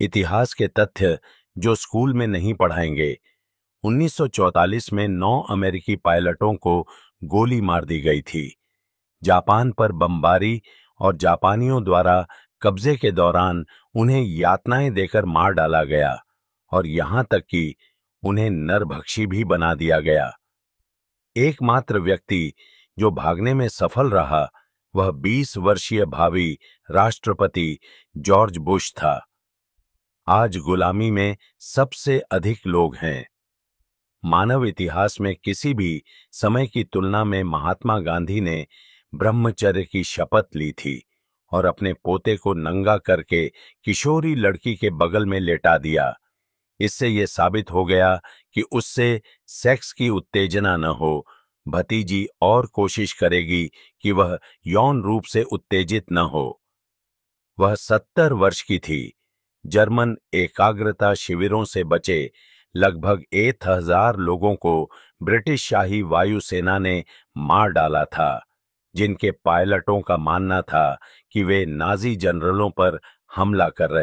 इतिहास के तथ्य जो स्कूल में नहीं पढ़ाएंगे 1944 में नौ अमेरिकी पायलटों को गोली मार दी गई थी जापान पर बमबारी और जापानियों द्वारा कब्जे के दौरान उन्हें यातनाएं देकर मार डाला गया और यहां तक कि उन्हें नरभक्षी भी बना दिया गया एकमात्र व्यक्ति जो भागने में सफल रहा वह 20 वर्षीय भावी राष्ट्रपति जॉर्ज बुश था आज गुलामी में सबसे अधिक लोग हैं मानव इतिहास में किसी भी समय की तुलना में महात्मा गांधी ने ब्रह्मचर्य की शपथ ली थी और अपने पोते को नंगा करके किशोरी लड़की के बगल में लेटा दिया इससे यह साबित हो गया कि उससे सेक्स की उत्तेजना न हो भतीजी और कोशिश करेगी कि वह यौन रूप से उत्तेजित न हो वह सत्तर वर्ष की थी जर्मन एकाग्रता शिविरों से बचे लगभग एक हजार लोगों को ब्रिटिश शाही वायुसेना ने मार डाला था जिनके पायलटों का मानना था कि वे नाजी जनरलों पर हमला कर रहे